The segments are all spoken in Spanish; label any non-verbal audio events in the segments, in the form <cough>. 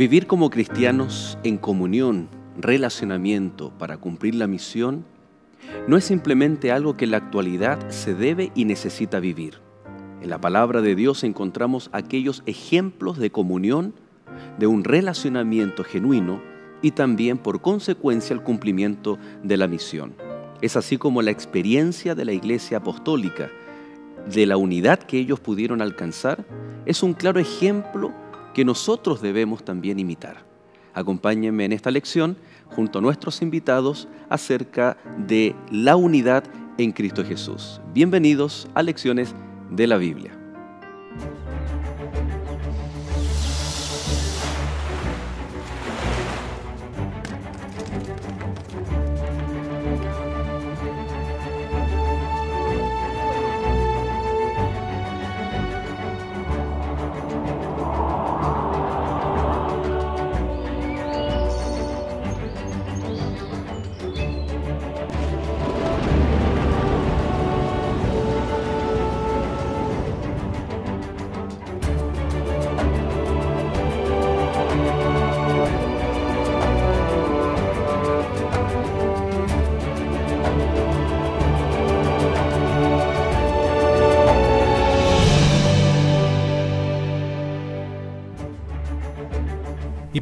Vivir como cristianos en comunión, relacionamiento para cumplir la misión, no es simplemente algo que en la actualidad se debe y necesita vivir. En la palabra de Dios encontramos aquellos ejemplos de comunión, de un relacionamiento genuino y también por consecuencia el cumplimiento de la misión. Es así como la experiencia de la Iglesia Apostólica, de la unidad que ellos pudieron alcanzar, es un claro ejemplo que nosotros debemos también imitar. Acompáñenme en esta lección junto a nuestros invitados acerca de la unidad en Cristo Jesús. Bienvenidos a Lecciones de la Biblia.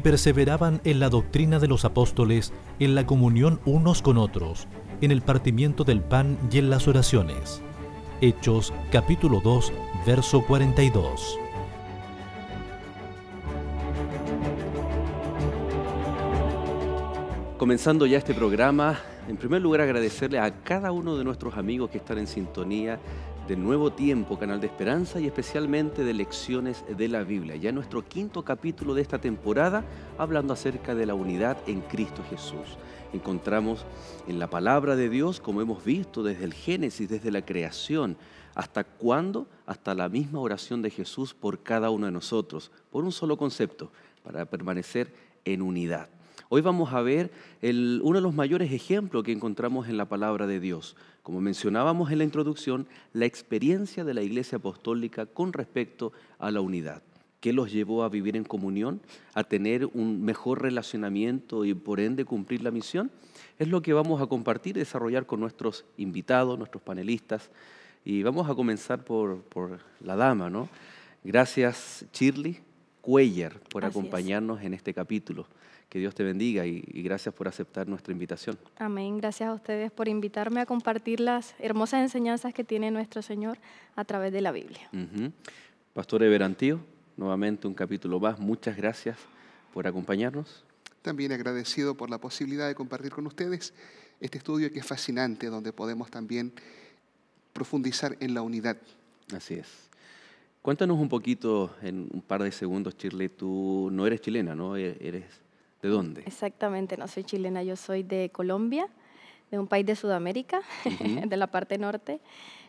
perseveraban en la doctrina de los apóstoles, en la comunión unos con otros, en el partimiento del pan y en las oraciones. Hechos capítulo 2, verso 42. Comenzando ya este programa, en primer lugar agradecerle a cada uno de nuestros amigos que están en sintonía ...de Nuevo Tiempo, Canal de Esperanza y especialmente de Lecciones de la Biblia. Ya nuestro quinto capítulo de esta temporada hablando acerca de la unidad en Cristo Jesús. Encontramos en la palabra de Dios, como hemos visto desde el Génesis, desde la creación, hasta cuándo, hasta la misma oración de Jesús por cada uno de nosotros, por un solo concepto, para permanecer en unidad. Hoy vamos a ver uno de los mayores ejemplos que encontramos en la palabra de Dios, como mencionábamos en la introducción, la experiencia de la Iglesia Apostólica con respecto a la unidad, que los llevó a vivir en comunión, a tener un mejor relacionamiento y por ende cumplir la misión, es lo que vamos a compartir y desarrollar con nuestros invitados, nuestros panelistas. Y vamos a comenzar por, la dama, ¿no? Gracias, Shirley Cuellar, por acompañarnos en este capítulo. Que Dios te bendiga y, gracias por aceptar nuestra invitación. Amén. Gracias a ustedes por invitarme a compartir las hermosas enseñanzas que tiene nuestro Señor a través de la Biblia. Pastor Everantío, nuevamente un capítulo más. Muchas gracias por acompañarnos. También agradecido por la posibilidad de compartir con ustedes este estudio que es fascinante, donde podemos también profundizar en la unidad. Así es. Cuéntanos un poquito, en un par de segundos, chile tú no eres chilena, ¿no? E-, eres ¿De dónde? Exactamente, no soy chilena, yo soy de Colombia, de un país de Sudamérica, <laughs> de la parte norte.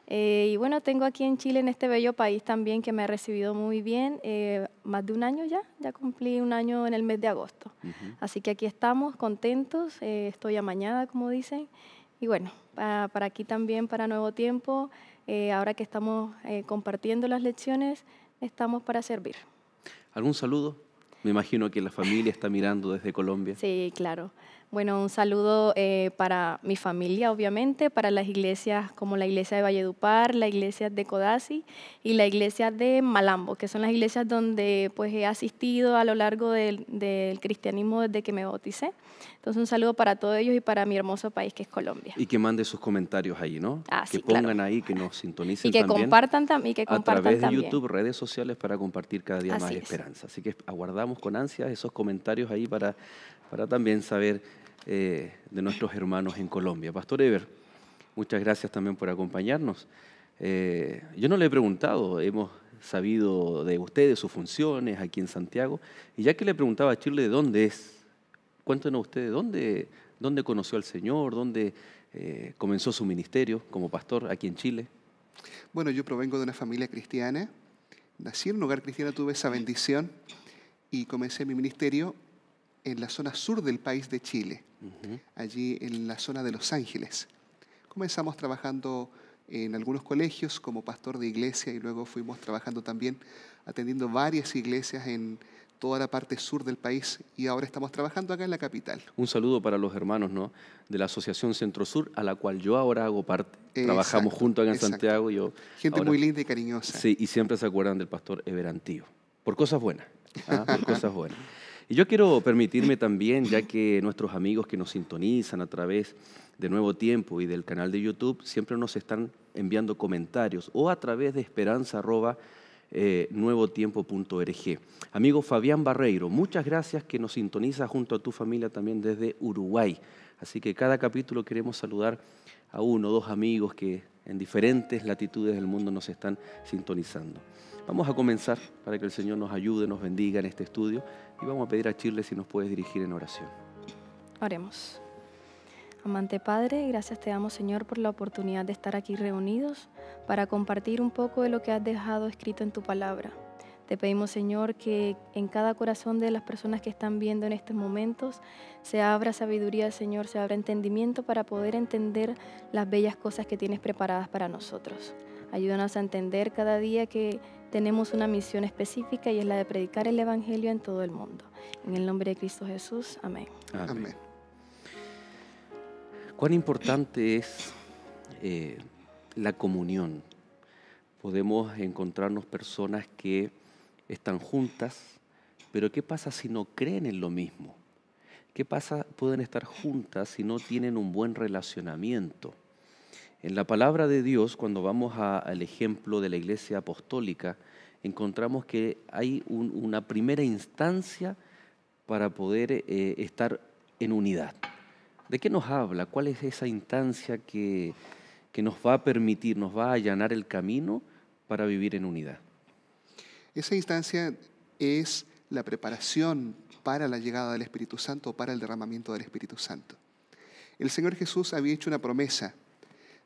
Eh, y bueno, tengo aquí en Chile, en este bello país también que me ha recibido muy bien, eh, más de un año ya, ya cumplí un año en el mes de agosto. Así que aquí estamos contentos, eh, estoy amañada, como dicen. Y bueno, para aquí también, para Nuevo Tiempo, ahora que estamos compartiendo las lecciones, estamos para servir. ¿Algún saludo? Me imagino que la familia está mirando desde Colombia. Sí, claro. Bueno, un saludo eh, para mi familia, obviamente, para las iglesias como la iglesia de Valledupar, la iglesia de Codazzi y la iglesia de Malambo, que son las iglesias donde pues he asistido a lo largo del, cristianismo desde que me bauticé. Entonces, un saludo para todos ellos y para mi hermoso país que es Colombia. Y que mande sus comentarios ahí, ¿no? Ah, que pongan ahí, que nos sintonicen y que Compartan también y que compartan A través de YouTube, redes sociales para compartir cada día más esperanza. Así que aguardamos con ansias esos comentarios ahí para, para también saber eh, de nuestros hermanos en Colombia. Pastor Ever, muchas gracias también por acompañarnos. Eh, yo no le he preguntado, hemos sabido de usted, de sus funciones aquí en Santiago, y ya que le preguntaba a Chile de dónde es, cuéntenos ustedes dónde, dónde conoció al Señor, dónde eh, comenzó su ministerio como pastor aquí en Chile. Bueno, yo provengo de una familia cristiana, nací en un hogar cristiano, tuve esa bendición y comencé mi ministerio en la zona sur del país de Chile, allí en la zona de Los Ángeles. Comenzamos trabajando en algunos colegios como pastor de iglesia y luego fuimos trabajando también atendiendo varias iglesias en toda la parte sur del país y ahora estamos trabajando acá en la capital. Un saludo para los hermanos ¿no? de la Asociación Centro Sur, a la cual yo ahora hago parte. Trabajamos juntos acá en Santiago Santiago. Yo Gente muy linda y cariñosa. Sí, y siempre se acuerdan del pastor Everantío. Por cosas buenas. ¿ah? Por <laughs> cosas buenas. Y yo quiero permitirme también, ya que nuestros amigos que nos sintonizan a través de Nuevo Tiempo y del canal de YouTube siempre nos están enviando comentarios o a través de esperanza eh, Amigo Fabián Barreiro, muchas gracias que nos sintoniza junto a tu familia también desde Uruguay. Así que cada capítulo queremos saludar a uno o dos amigos que en diferentes latitudes del mundo nos están sintonizando. Vamos a comenzar para que el Señor nos ayude, nos bendiga en este estudio y vamos a pedir a Chile si nos puedes dirigir en oración. Oremos. Amante Padre, gracias te damos Señor por la oportunidad de estar aquí reunidos para compartir un poco de lo que has dejado escrito en tu palabra. Te pedimos Señor que en cada corazón de las personas que están viendo en estos momentos se abra sabiduría Señor, se abra entendimiento para poder entender las bellas cosas que tienes preparadas para nosotros. Ayúdanos a entender cada día que tenemos una misión específica y es la de predicar el Evangelio en todo el mundo. En el nombre de Cristo Jesús, amén. Amén. Cuán importante es eh, la comunión. Podemos encontrarnos personas que están juntas, pero ¿qué pasa si no creen en lo mismo? ¿Qué pasa? Pueden estar juntas si no tienen un buen relacionamiento. En la palabra de Dios, cuando vamos al ejemplo de la iglesia apostólica, encontramos que hay una primera instancia para poder eh, estar en unidad. ¿De qué nos habla? ¿Cuál es esa instancia que, que nos va a permitir, nos va a allanar el camino para vivir en unidad? Esa instancia es la preparación para la llegada del Espíritu Santo, para el derramamiento del Espíritu Santo. El Señor Jesús había hecho una promesa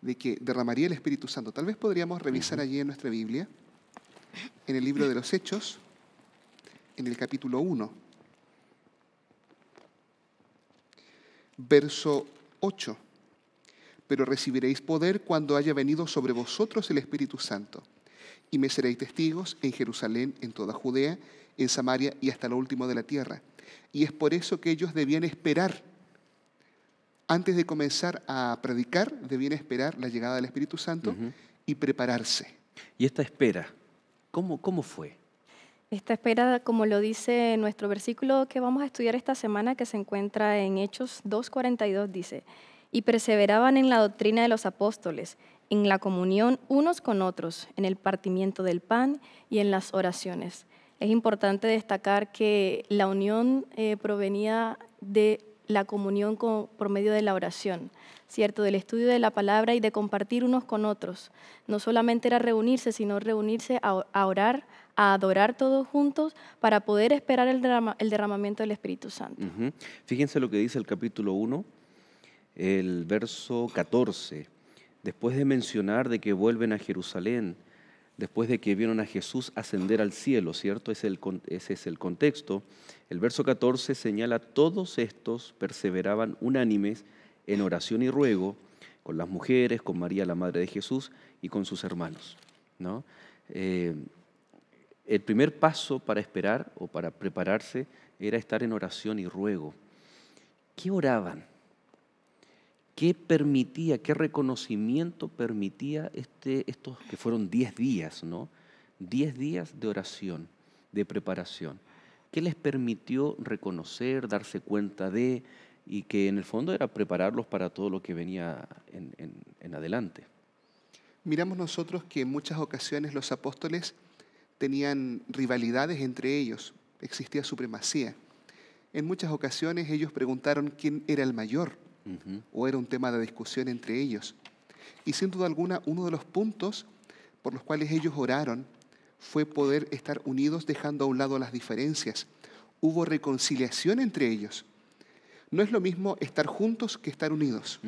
de que derramaría el Espíritu Santo. Tal vez podríamos revisar allí en nuestra Biblia, en el libro de los Hechos, en el capítulo 1, verso 8. Pero recibiréis poder cuando haya venido sobre vosotros el Espíritu Santo, y me seréis testigos en Jerusalén, en toda Judea, en Samaria y hasta lo último de la tierra. Y es por eso que ellos debían esperar antes de comenzar a predicar, debían esperar la llegada del Espíritu Santo y prepararse. ¿Y esta espera? ¿Cómo, cómo fue? Esta espera, como lo dice nuestro versículo que vamos a estudiar esta semana, que se encuentra en Hechos 2.42, dice, y perseveraban en la doctrina de los apóstoles, en la comunión unos con otros, en el partimiento del pan y en las oraciones. Es importante destacar que la unión eh, provenía de la comunión por medio de la oración, ¿cierto? Del estudio de la palabra y de compartir unos con otros. No solamente era reunirse, sino reunirse a, orar, a adorar todos juntos para poder esperar el, derramamiento del Espíritu Santo. Fíjense lo que dice el capítulo 1, el verso 14. Después de mencionar de que vuelven a Jerusalén, después de que vieron a Jesús ascender al cielo, ¿cierto? Ese es, el, ese es el contexto. El verso 14 señala, todos estos perseveraban unánimes en oración y ruego con las mujeres, con María, la madre de Jesús, y con sus hermanos. ¿no? Eh, el primer paso para esperar o para prepararse era estar en oración y ruego. ¿Qué oraban? ¿Qué permitía, qué reconocimiento permitía este, estos que fueron 10 días, ¿no? 10 días de oración, de preparación. ¿Qué les permitió reconocer, darse cuenta de, y que en el fondo era prepararlos para todo lo que venía en, en adelante? Miramos nosotros que en muchas ocasiones los apóstoles tenían rivalidades entre ellos, existía supremacía. En muchas ocasiones ellos preguntaron quién era el mayor o era un tema de discusión entre ellos. Y sin duda alguna, uno de los puntos por los cuales ellos oraron fue poder estar unidos dejando a un lado las diferencias. Hubo reconciliación entre ellos. No es lo mismo estar juntos que estar unidos.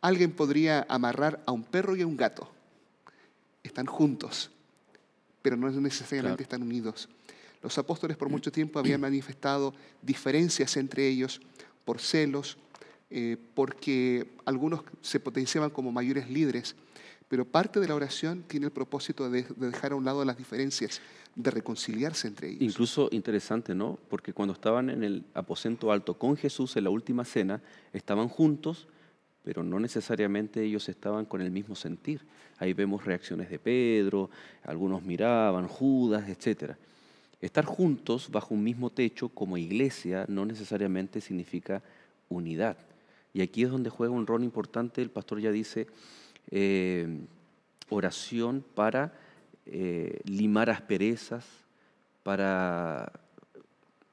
Alguien podría amarrar a un perro y a un gato. Están juntos, pero no necesariamente están unidos. Los apóstoles por mm. mucho tiempo habían manifestado diferencias entre ellos por celos, eh, porque algunos se potenciaban como mayores líderes, pero parte de la oración tiene el propósito de, de, dejar a un lado las diferencias, de reconciliarse entre ellos. Incluso interesante, ¿no? Porque cuando estaban en el aposento alto con Jesús en la última cena, estaban juntos, pero no necesariamente ellos estaban con el mismo sentir. Ahí vemos reacciones de Pedro, algunos miraban, Judas, etc. Estar juntos bajo un mismo techo como iglesia no necesariamente significa unidad y aquí es donde juega un rol importante, el pastor ya dice, eh, oración para eh, limar asperezas, para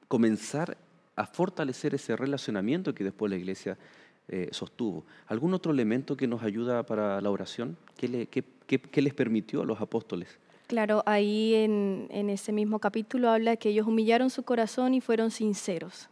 comenzar a fortalecer ese relacionamiento que después la iglesia eh, sostuvo. ¿Algún otro elemento que nos ayuda para la oración? ¿Qué, les permitió a los apóstoles? Claro, ahí en, en, ese mismo capítulo habla que ellos humillaron su corazón y fueron sinceros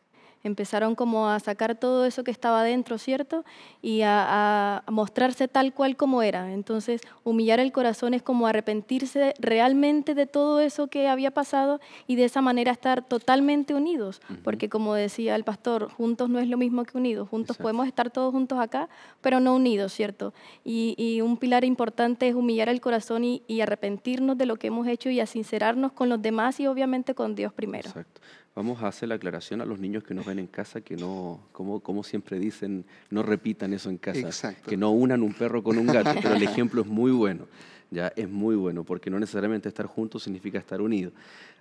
empezaron como a sacar todo eso que estaba dentro, ¿cierto? Y a, mostrarse tal cual como era. Entonces, humillar el corazón es como arrepentirse realmente de todo eso que había pasado y de esa manera estar totalmente unidos, porque como decía el pastor, juntos no es lo mismo que unidos, juntos podemos estar todos juntos acá, pero no unidos, ¿cierto? Y, un pilar importante es humillar el corazón y, arrepentirnos de lo que hemos hecho y a sincerarnos con los demás y obviamente con Dios primero. Exacto. Vamos a hacer la aclaración a los niños que nos ven en casa que no, como, como siempre dicen, no repitan eso en casa. Que no unan un perro con un gato, pero el ejemplo es muy bueno. Ya es muy bueno, porque no necesariamente estar juntos significa estar unidos.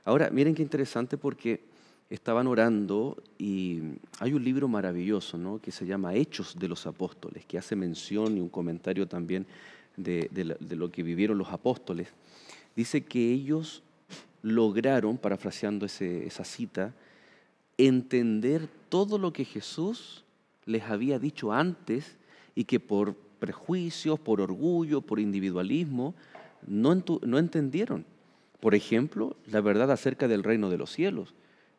Ahora, miren qué interesante porque estaban orando y hay un libro maravilloso que se llama Hechos de los Apóstoles, que hace mención y un comentario también de lo que vivieron los apóstoles. Dice que ellos lograron, parafraseando esa cita, entender todo lo que Jesús les había dicho antes y que por prejuicios, por orgullo, por individualismo, no, no entendieron. Por ejemplo, la verdad acerca del reino de los cielos.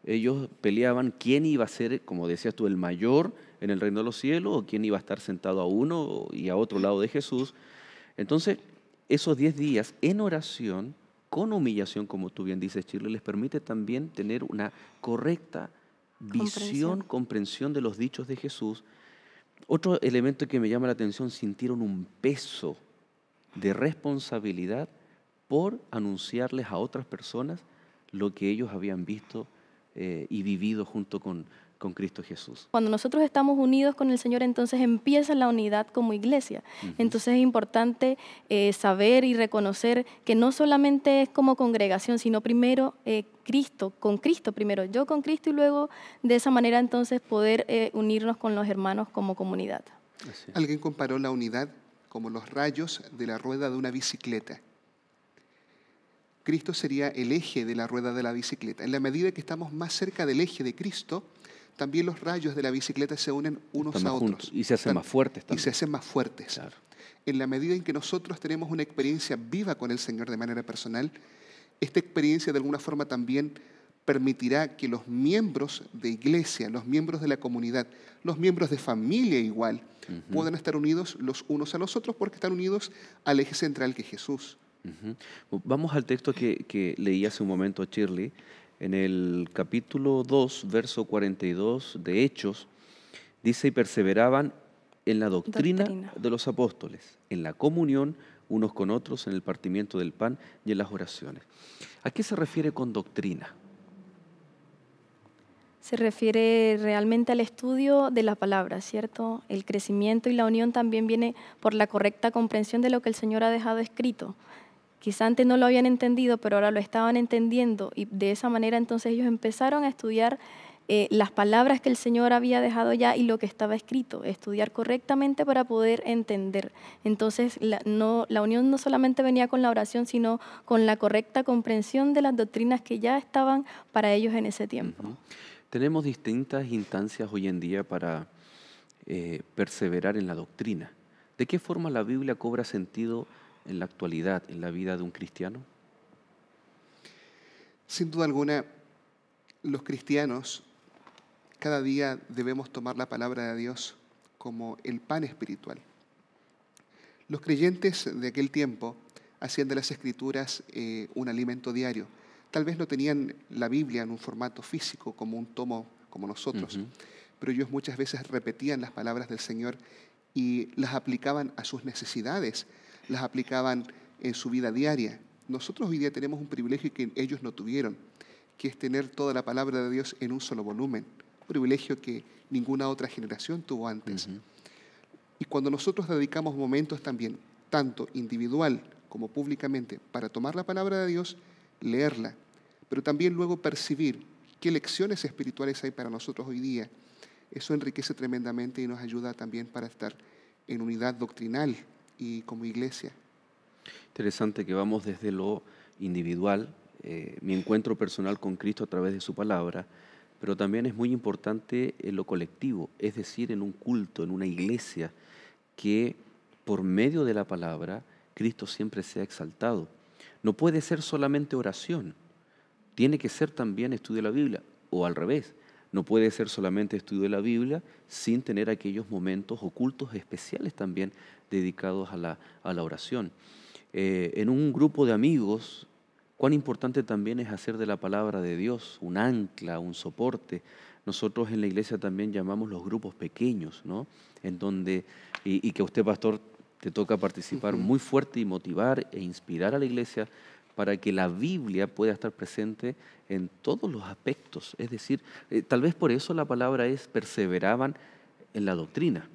Ellos peleaban quién iba a ser, como decías tú, el mayor en el reino de los cielos o quién iba a estar sentado a uno y a otro lado de Jesús. Entonces, esos diez días en oración, con humillación, como tú bien dices, Chile, les permite también tener una correcta visión, comprensión de los dichos de Jesús. Otro elemento que me llama la atención, sintieron un peso de responsabilidad por anunciarles a otras personas lo que ellos habían visto eh, y vivido junto con, con Cristo Jesús. Cuando nosotros estamos unidos con el Señor, entonces empieza la unidad como iglesia. Entonces es importante eh, saber y reconocer que no solamente es como congregación, sino primero eh, Cristo, con Cristo primero, yo con Cristo y luego de esa manera entonces poder eh, unirnos con los hermanos como comunidad. Alguien comparó la unidad como los rayos de la rueda de una bicicleta. Cristo sería el eje de la rueda de la bicicleta. En la medida que estamos más cerca del eje de Cristo, también los rayos de la bicicleta se unen unos a otros. Y se hacen más fuertes también. Y se hacen más fuertes. En la medida en que nosotros tenemos una experiencia viva con el Señor de manera personal, esta experiencia de alguna forma también permitirá que los miembros de iglesia, los miembros de la comunidad, los miembros de familia igual, puedan estar unidos los unos a los otros porque están unidos al eje central que es Jesús. Vamos al texto que, que leí hace un momento, Shirley en el capítulo 2, verso 42 de Hechos, dice, y perseveraban en la doctrina, de los apóstoles, en la comunión unos con otros, en el partimiento del pan y en las oraciones. ¿A qué se refiere con doctrina? Se refiere realmente al estudio de la palabra, ¿cierto? El crecimiento y la unión también viene por la correcta comprensión de lo que el Señor ha dejado escrito. Quizás antes no lo habían entendido, pero ahora lo estaban entendiendo y de esa manera entonces ellos empezaron a estudiar eh, las palabras que el Señor había dejado ya y lo que estaba escrito, estudiar correctamente para poder entender. Entonces, la, unión no solamente venía con la oración, sino con la correcta comprensión de las doctrinas que ya estaban para ellos en ese tiempo. Tenemos distintas instancias hoy en día para eh, perseverar en la doctrina. ¿De qué forma la Biblia cobra sentido? en la actualidad en la vida de un cristiano? Sin duda alguna, los cristianos cada día debemos tomar la palabra de Dios como el pan espiritual. Los creyentes de aquel tiempo hacían de las escrituras eh, un alimento diario. Tal vez no tenían la Biblia en un formato físico como un tomo como nosotros, pero ellos muchas veces repetían las palabras del Señor y las aplicaban a sus necesidades, las aplicaban en su vida diaria. Nosotros hoy día tenemos un privilegio que ellos no tuvieron, que es tener toda la palabra de Dios en un solo volumen, un privilegio que ninguna otra generación tuvo antes. Y cuando nosotros dedicamos momentos también, tanto individual como públicamente, para tomar la palabra de Dios, leerla, pero también luego percibir qué lecciones espirituales hay para nosotros hoy día, eso enriquece tremendamente y nos ayuda también para estar en unidad doctrinal y como iglesia. Interesante que vamos desde lo individual, eh, mi encuentro personal con Cristo a través de su palabra, pero también es muy importante en lo colectivo, es decir, en un culto, en una iglesia, que por medio de la palabra Cristo siempre sea exaltado. No puede ser solamente oración, tiene que ser también estudio de la Biblia, o al revés, no puede ser solamente estudio de la Biblia sin tener aquellos momentos ocultos especiales también dedicados a la, oración. Eh, en un grupo de amigos, cuán importante también es hacer de la palabra de Dios un ancla, un soporte. Nosotros en la iglesia también llamamos los grupos pequeños, ¿no? En donde, y, que usted, pastor, te toca participar muy fuerte y motivar e inspirar a la iglesia para que la Biblia pueda estar presente en todos los aspectos. Es decir, eh, tal vez por eso la palabra es perseveraban en la doctrina,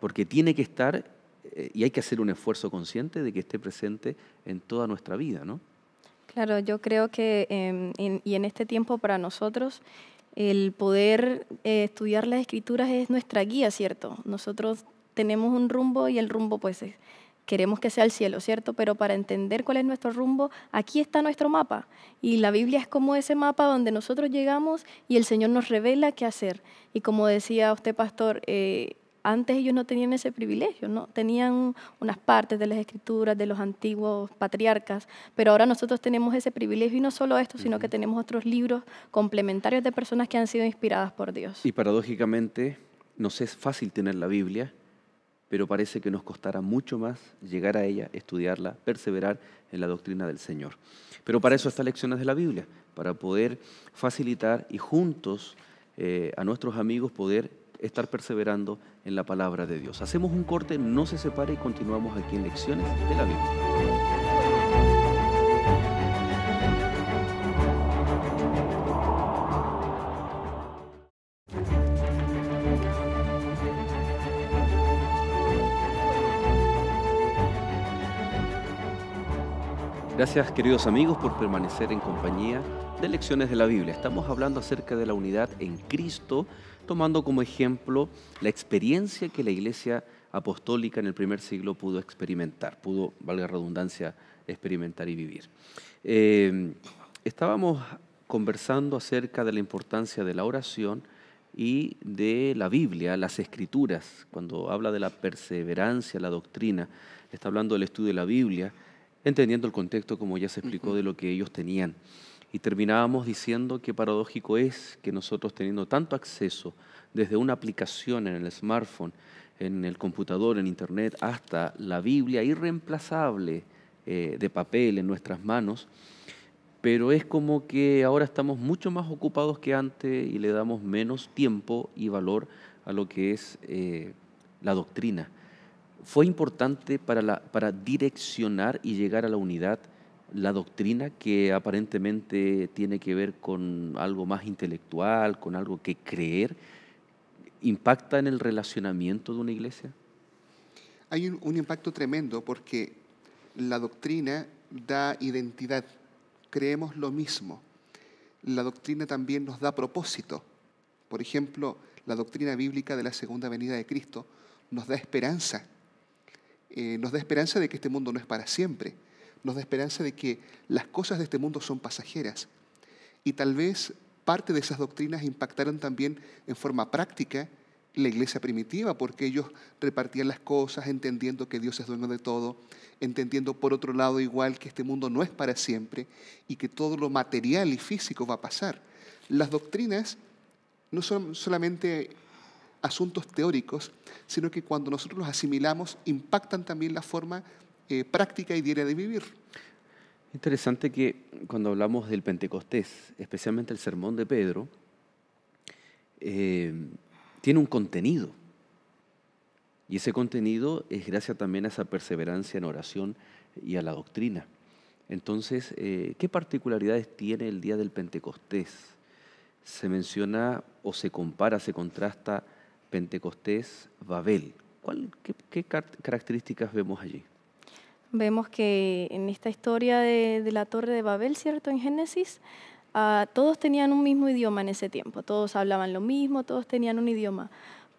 porque tiene que estar eh, y hay que hacer un esfuerzo consciente de que esté presente en toda nuestra vida, ¿no? Claro, yo creo que, em, y en este tiempo para nosotros, el poder eh, estudiar las escrituras es nuestra guía, ¿cierto? Nosotros tenemos un rumbo y el rumbo pues queremos que sea el cielo, ¿cierto? Pero para entender cuál es nuestro rumbo, aquí está nuestro mapa. Y la Biblia es como ese mapa donde nosotros llegamos y el Señor nos revela qué hacer. Y como decía usted, pastor, eh, antes ellos no tenían ese privilegio, ¿no? Tenían unas partes de las escrituras de los antiguos patriarcas, pero ahora nosotros tenemos ese privilegio y no solo esto, sino que tenemos otros libros complementarios de personas que han sido inspiradas por Dios. Y paradójicamente, nos es fácil tener la Biblia, pero parece que nos costará mucho más llegar a ella, estudiarla, perseverar en la doctrina del Señor. Pero para eso están lecciones de la Biblia, para poder facilitar y juntos eh, a nuestros amigos poder estar perseverando en la palabra de Dios. Hacemos un corte, no se separe y continuamos aquí en Lecciones de la Biblia. Gracias queridos amigos por permanecer en compañía de Lecciones de la Biblia. Estamos hablando acerca de la unidad en Cristo, tomando como ejemplo la experiencia que la iglesia apostólica en el primer siglo pudo experimentar, pudo, valga redundancia, experimentar y vivir. Eh, estábamos conversando acerca de la importancia de la oración y de la Biblia, las escrituras, cuando habla de la perseverancia, la doctrina, está hablando del estudio de la Biblia entendiendo el contexto, como ya se explicó, de lo que ellos tenían. Y terminábamos diciendo que paradójico es que nosotros teniendo tanto acceso desde una aplicación en el smartphone, en el computador, en internet, hasta la Biblia irreemplazable eh, de papel en nuestras manos, pero es como que ahora estamos mucho más ocupados que antes y le damos menos tiempo y valor a lo que es eh, la doctrina fue importante para, direccionar y llegar a la unidad la doctrina que aparentemente tiene que ver con algo más intelectual, con algo que creer, impacta en el relacionamiento de una iglesia? Hay un impacto tremendo porque la doctrina da identidad, creemos lo mismo. La doctrina también nos da propósito. Por ejemplo, la doctrina bíblica de la segunda venida de Cristo nos da esperanza eh, nos da esperanza de que este mundo no es para siempre, nos da esperanza de que las cosas de este mundo son pasajeras. Y tal vez parte de esas doctrinas impactaron también en forma práctica la iglesia primitiva, porque ellos repartían las cosas entendiendo que Dios es dueño de todo, entendiendo por otro lado igual que este mundo no es para siempre y que todo lo material y físico va a pasar. Las doctrinas no son solamente asuntos teóricos, sino que cuando nosotros los asimilamos impactan también la forma eh, práctica y diaria de vivir. Interesante que cuando hablamos del Pentecostés, especialmente el sermón de Pedro, eh, tiene un contenido. Y ese contenido es gracias también a esa perseverancia en oración y a la doctrina. Entonces, eh, ¿qué particularidades tiene el día del Pentecostés? Se menciona o se compara, se contrasta Pentecostés, Babel. qué, características vemos allí? Vemos que en esta historia de, la Torre de Babel, ¿cierto? En Génesis, ah, todos tenían un mismo idioma en ese tiempo, todos hablaban lo mismo, todos tenían un idioma,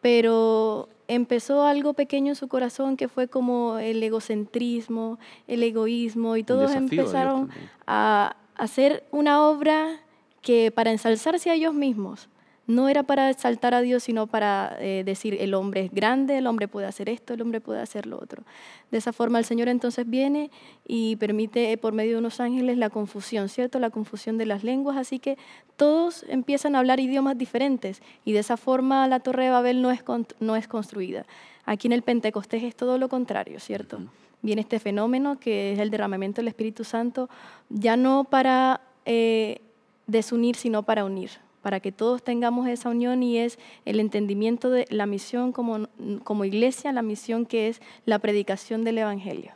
pero empezó algo pequeño en su corazón que fue como el egocentrismo, el egoísmo, y todos empezaron a hacer una obra que para ensalzarse a ellos mismos, no era para exaltar a Dios, sino para eh, decir, el hombre es grande, el hombre puede hacer esto, el hombre puede hacer lo otro. De esa forma el Señor entonces viene y permite eh, por medio de unos ángeles la confusión, ¿cierto? La confusión de las lenguas, así que todos empiezan a hablar idiomas diferentes y de esa forma la torre de Babel no es, no es construida. Aquí en el Pentecostés es todo lo contrario, ¿cierto? Viene este fenómeno que es el derramamiento del Espíritu Santo, ya no para eh, desunir, sino para unir para que todos tengamos esa unión y es el entendimiento de la misión como, como iglesia, la misión que es la predicación del Evangelio.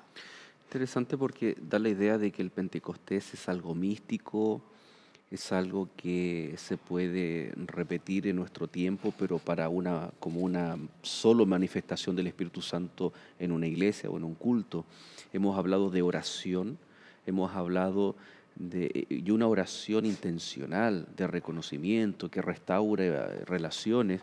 Interesante porque da la idea de que el Pentecostés es algo místico, es algo que se puede repetir en nuestro tiempo, pero para una, como una solo manifestación del Espíritu Santo en una iglesia o en un culto. Hemos hablado de oración, hemos hablado eh, y una oración intencional de reconocimiento que restaure eh, relaciones.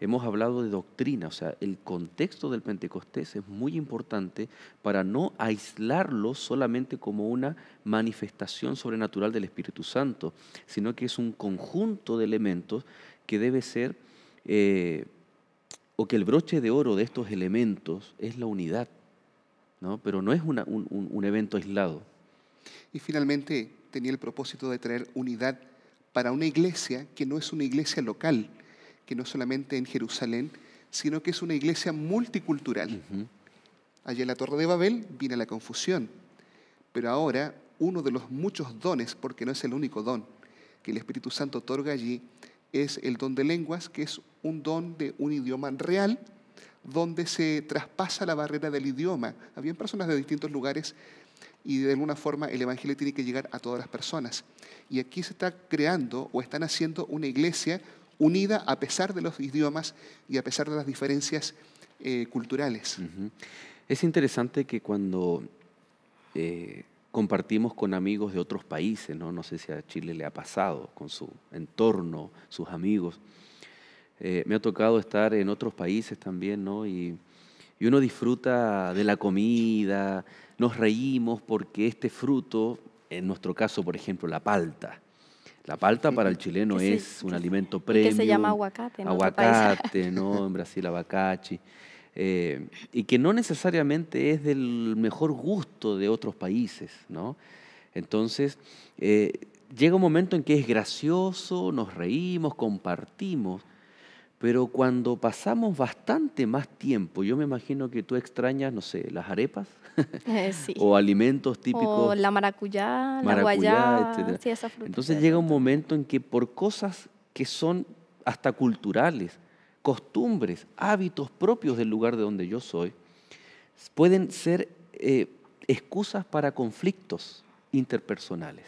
Hemos hablado de doctrina, o sea, el contexto del Pentecostés es muy importante para no aislarlo solamente como una manifestación sobrenatural del Espíritu Santo, sino que es un conjunto de elementos que debe ser, eh, o que el broche de oro de estos elementos es la unidad, ¿no? pero no es un evento aislado y finalmente tenía el propósito de traer unidad para una iglesia que no es una iglesia local, que no solamente en Jerusalén, sino que es una iglesia multicultural. Allí en la Torre de Babel viene la confusión, pero ahora uno de los muchos dones, porque no es el único don que el Espíritu Santo otorga allí, es el don de lenguas, que es un don de un idioma real, donde se traspasa la barrera del idioma. Habían personas de distintos lugares y de alguna forma el Evangelio tiene que llegar a todas las personas. Y aquí se está creando o están haciendo una iglesia unida a pesar de los idiomas y a pesar de las diferencias eh, culturales. Es interesante que cuando eh, compartimos con amigos de otros países, ¿no? no sé si a Chile le ha pasado, con su entorno, sus amigos, eh, me ha tocado estar en otros países también, ¿no? Y, y uno disfruta de la comida, nos reímos porque este fruto, en nuestro caso, por ejemplo, la palta, la palta para el chileno es un alimento premio Que se llama aguacate. Aguacate, <laughs> ¿no? En Brasil, abacachi. Eh, y que no necesariamente es del mejor gusto de otros países, ¿no? Entonces, eh, llega un momento en que es gracioso, nos reímos, compartimos, pero cuando pasamos bastante más tiempo, yo me imagino que tú extrañas, no sé, las arepas <laughs> eh, o alimentos típicos. O la maracuyá, la guayaba, esa fruta Entonces llega un momento en que por cosas que son hasta culturales, costumbres, hábitos propios del lugar de donde yo soy, pueden ser eh, excusas para conflictos interpersonales.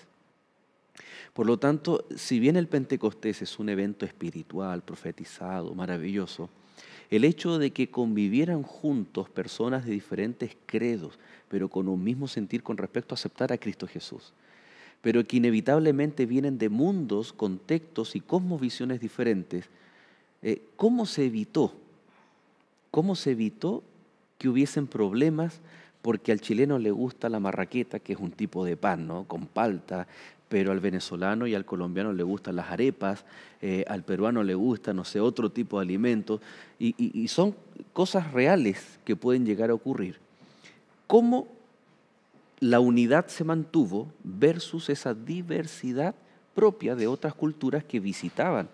Por lo tanto, si bien el Pentecostés es un evento espiritual, profetizado, maravilloso, el hecho de que convivieran juntos personas de diferentes credos, pero con un mismo sentir con respecto a aceptar a Cristo Jesús, pero que inevitablemente vienen de mundos, contextos y cosmovisiones diferentes, eh, ¿cómo se evitó? ¿Cómo se evitó que hubiesen problemas? Porque al chileno le gusta la marraqueta, que es un tipo de pan, ¿no? Con palta, pero al venezolano y al colombiano le gustan las arepas, eh, al peruano le gusta, no sé, otro tipo de alimentos, y, son cosas reales que pueden llegar a ocurrir. ¿Cómo la unidad se mantuvo versus esa diversidad propia de otras culturas que visitaban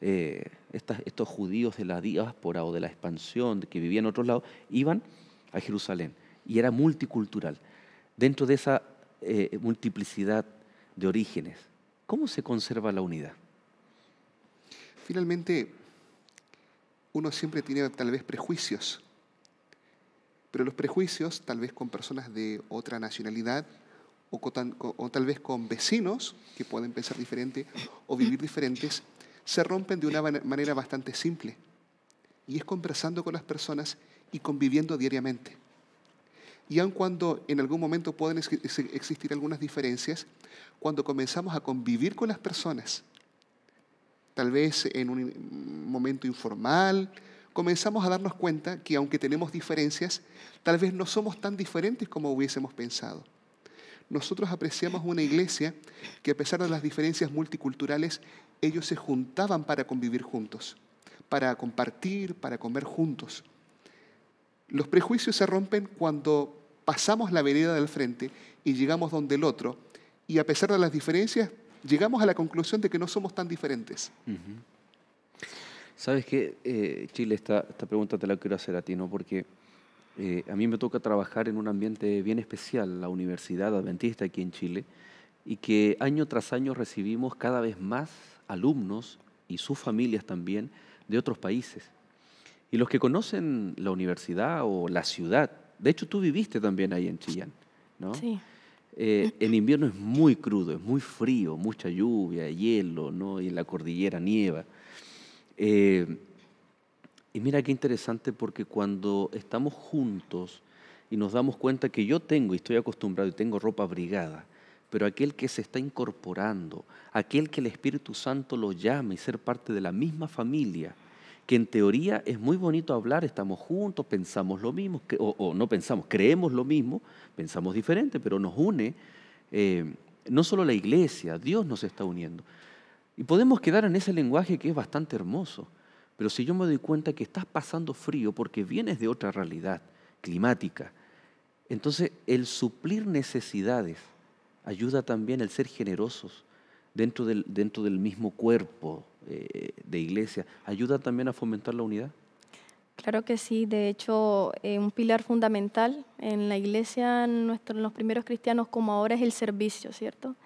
eh, estas, estos judíos de la diáspora o de la expansión que vivían en otros lados, iban a Jerusalén y era multicultural. Dentro de esa eh, multiplicidad de Orígenes. ¿Cómo se conserva la unidad? Finalmente, uno siempre tiene tal vez prejuicios, pero los prejuicios tal vez con personas de otra nacionalidad o, o tal vez con vecinos que pueden pensar diferente o vivir diferentes, se rompen de una manera bastante simple. Y es conversando con las personas y conviviendo diariamente. Y aun cuando en algún momento pueden existir algunas diferencias, cuando comenzamos a convivir con las personas, tal vez en un momento informal, comenzamos a darnos cuenta que aunque tenemos diferencias, tal vez no somos tan diferentes como hubiésemos pensado. Nosotros apreciamos una iglesia que a pesar de las diferencias multiculturales, ellos se juntaban para convivir juntos, para compartir, para comer juntos. Los prejuicios se rompen cuando pasamos la vereda del frente y llegamos donde el otro, y a pesar de las diferencias, llegamos a la conclusión de que no somos tan diferentes. Sabes qué? Eh, Chile, esta, pregunta te la quiero hacer a ti, ¿no? Porque eh, a mí me toca trabajar en un ambiente bien especial, la Universidad Adventista aquí en Chile, y que año tras año recibimos cada vez más alumnos y sus familias también de otros países. Y los que conocen la universidad o la ciudad, de hecho tú viviste también ahí en Chillán, ¿no? Sí. Eh, invierno es muy crudo, es muy frío, mucha lluvia, hielo, ¿no? Y en la cordillera nieva. Eh, y mira qué interesante porque cuando estamos juntos y nos damos cuenta que yo tengo y estoy acostumbrado y tengo ropa abrigada, pero aquel que se está incorporando, aquel que el Espíritu Santo lo llama y ser parte de la misma familia, que en teoría es muy bonito hablar, estamos juntos, pensamos lo mismo, o, no pensamos, creemos lo mismo, pensamos diferente, pero nos une eh, no solo la iglesia, Dios nos está uniendo. Y podemos quedar en ese lenguaje que es bastante hermoso, pero si yo me doy cuenta que estás pasando frío porque vienes de otra realidad climática, entonces el suplir necesidades ayuda también el ser generosos, dentro del, dentro del mismo cuerpo eh, de iglesia, ayuda también a fomentar la unidad? Claro que sí, de hecho, eh, un pilar fundamental en la iglesia, nuestro, los primeros cristianos como ahora es el servicio, ¿cierto?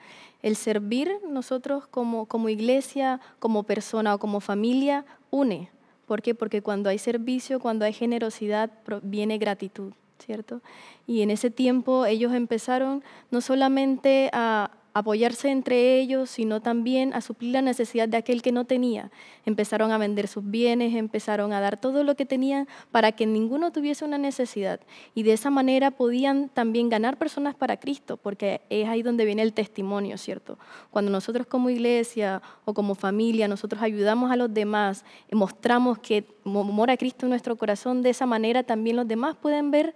El servir nosotros como, como iglesia, como persona o como familia, une. ¿Por qué? Porque cuando hay servicio, cuando hay generosidad, viene gratitud, ¿cierto? Y en ese tiempo ellos empezaron no solamente a, apoyarse entre ellos, sino también a suplir la necesidad de aquel que no tenía. Empezaron a vender sus bienes, empezaron a dar todo lo que tenían para que ninguno tuviese una necesidad. Y de esa manera podían también ganar personas para Cristo, porque es ahí donde viene el testimonio, ¿cierto? Cuando nosotros como iglesia o como familia, nosotros ayudamos a los demás, mostramos que mora Cristo en nuestro corazón, de esa manera también los demás pueden ver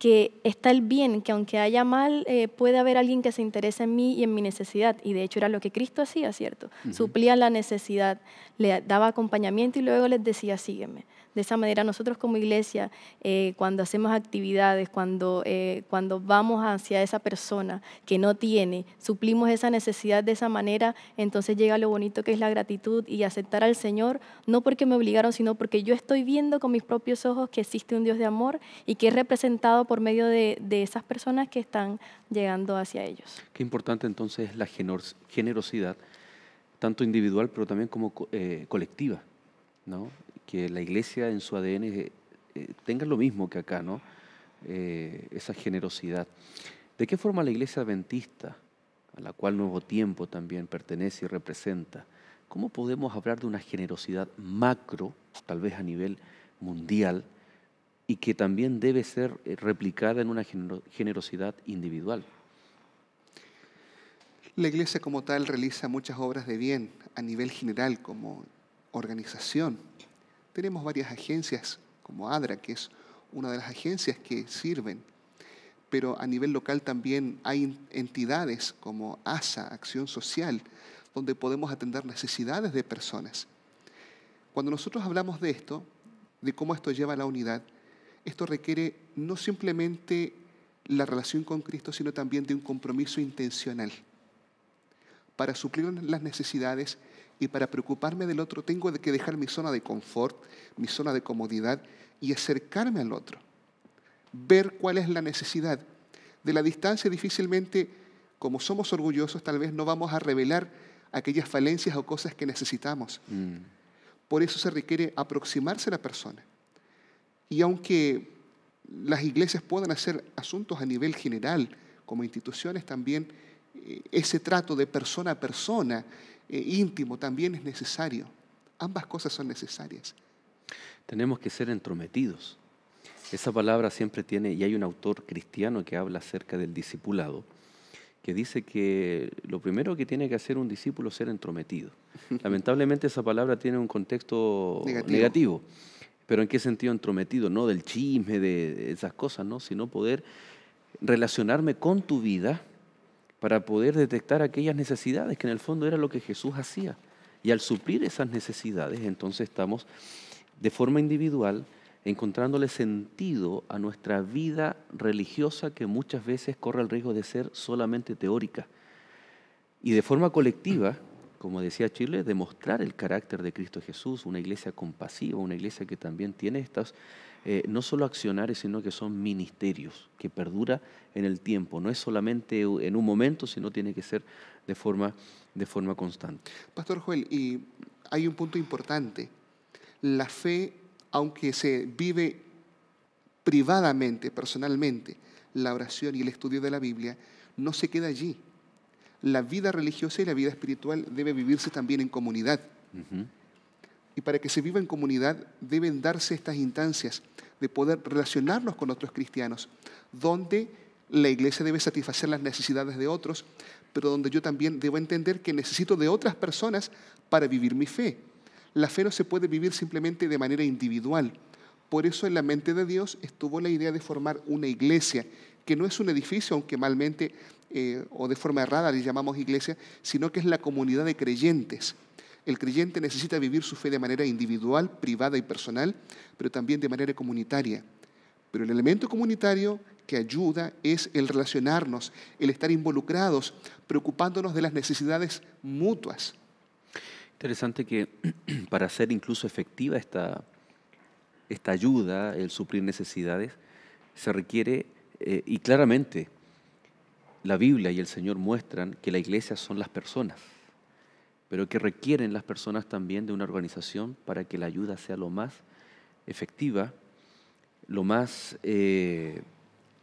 que está el bien, que aunque haya mal, eh, puede haber alguien que se interese en mí y en mi necesidad. Y de hecho era lo que Cristo hacía, ¿cierto? Suplía la necesidad, le daba acompañamiento y luego les decía, sígueme. De esa manera nosotros como iglesia, eh, cuando hacemos actividades, cuando, eh, cuando vamos hacia esa persona que no tiene, suplimos esa necesidad de esa manera, entonces llega lo bonito que es la gratitud y aceptar al Señor, no porque me obligaron, sino porque yo estoy viendo con mis propios ojos que existe un Dios de amor y que es representado por medio de, esas personas que están llegando hacia ellos. Qué importante entonces la generosidad, tanto individual, pero también como eh, colectiva. ¿no? que la iglesia en su ADN eh, eh, tenga lo mismo que acá, ¿no? Eh, esa generosidad. ¿De qué forma la iglesia adventista, a la cual Nuevo Tiempo también pertenece y representa, cómo podemos hablar de una generosidad macro, tal vez a nivel mundial, y que también debe ser replicada en una generosidad individual? La iglesia como tal realiza muchas obras de bien a nivel general como organización, tenemos varias agencias, como ADRA, que es una de las agencias que sirven, pero a nivel local también hay entidades como ASA, Acción Social, donde podemos atender necesidades de personas. Cuando nosotros hablamos de esto, de cómo esto lleva a la unidad, esto requiere no simplemente la relación con Cristo, sino también de un compromiso intencional para suplir las necesidades y para preocuparme del otro tengo que dejar mi zona de confort, mi zona de comodidad y acercarme al otro. Ver cuál es la necesidad. De la distancia difícilmente, como somos orgullosos, tal vez no vamos a revelar aquellas falencias o cosas que necesitamos. Mm. Por eso se requiere aproximarse a la persona. Y aunque las iglesias puedan hacer asuntos a nivel general, como instituciones también, eh, ese trato de persona a persona eh, íntimo también es necesario. Ambas cosas son necesarias. Tenemos que ser entrometidos. Esa palabra siempre tiene, y hay un autor cristiano que habla acerca del discipulado, que dice que lo primero que tiene que hacer un discípulo es ser entrometido. <laughs> Lamentablemente esa palabra tiene un contexto negativo. negativo. pero ¿en qué sentido entrometido? No del chisme, de esas cosas, ¿no? sino poder relacionarme con tu vida para poder detectar aquellas necesidades, que en el fondo era lo que Jesús hacía. Y al suplir esas necesidades, entonces estamos de forma individual encontrándole sentido a nuestra vida religiosa que muchas veces corre el riesgo de ser solamente teórica. Y de forma colectiva, como decía Chile, demostrar el carácter de Cristo Jesús, una iglesia compasiva, una iglesia que también tiene estas eh, no solo accionares, sino que son ministerios, que perdura en el tiempo. No es solamente en un momento, sino tiene que ser de forma, de forma constante. Pastor Joel, y hay un punto importante. La fe, aunque se vive privadamente, personalmente, la oración y el estudio de la Biblia, no se queda allí. La vida religiosa y la vida espiritual debe vivirse también en comunidad. Y para que se viva en comunidad deben darse estas instancias de poder relacionarnos con otros cristianos, donde la iglesia debe satisfacer las necesidades de otros, pero donde yo también debo entender que necesito de otras personas para vivir mi fe. La fe no se puede vivir simplemente de manera individual. Por eso en la mente de Dios estuvo la idea de formar una iglesia, que no es un edificio, aunque malmente eh, o de forma errada le llamamos iglesia, sino que es la comunidad de creyentes. El creyente necesita vivir su fe de manera individual, privada y personal, pero también de manera comunitaria. Pero el elemento comunitario que ayuda es el relacionarnos, el estar involucrados, preocupándonos de las necesidades mutuas. Interesante que <clears throat> para ser incluso efectiva esta, ayuda, el suplir necesidades, se requiere, eh, y claramente la Biblia y el Señor muestran que la iglesia son las personas pero que requieren las personas también de una organización para que la ayuda sea lo más efectiva, lo más eh,